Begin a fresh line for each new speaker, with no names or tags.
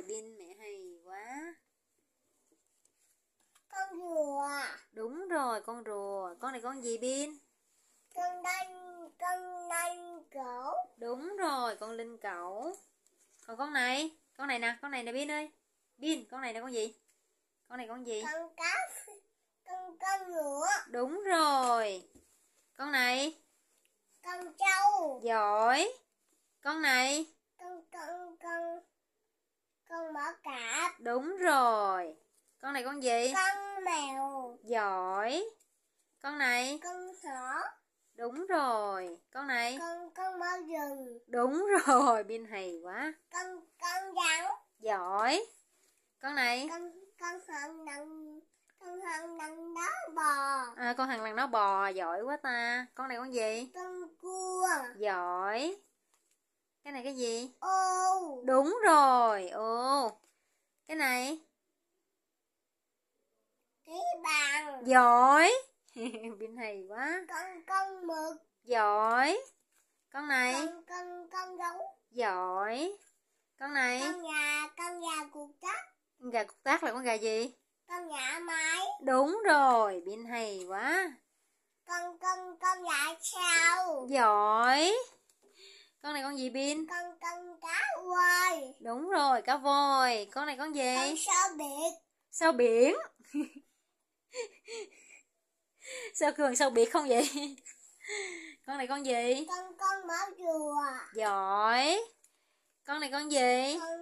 rồi pin mẹ hay quá Con rùa à? Đúng rồi con rùa Con này con gì bin Con đanh Con linh cẩu Đúng rồi con linh cẩu Còn con này Con này nè con này nè bin ơi bin con này là con gì Con này con gì Con
cá Con con rùa Đúng rồi
Con này Con trâu Giỏi Con này
con bọ cạp.
Đúng rồi. Con này con gì?
Con mèo.
Giỏi. Con này?
Con sỏ.
Đúng rồi.
Con này? Con con bọ rừng.
Đúng rồi, bên hay quá.
Con con rắn.
Giỏi. Con này? Con
con thằng đằng con thằng đằng đó bò. À
con thằng đằng đó bò giỏi quá ta. Con này con gì? Con cua. Giỏi cái này cái gì
ô
đúng rồi ô cái này cái
bàn giỏi
bên hay quá con con mực giỏi con này con
con con gấu
giỏi con này con
gà con gà cục tác
con gà cục tác là con gà gì
con gà mái
đúng rồi bên hay quá
con con con gà sao giỏi
con này con gì pin con con cá voi đúng rồi cá voi con này con gì con sao biển sao biển sao cường sao biển không vậy con này con gì con
con mỏ rùa
giỏi con này con gì con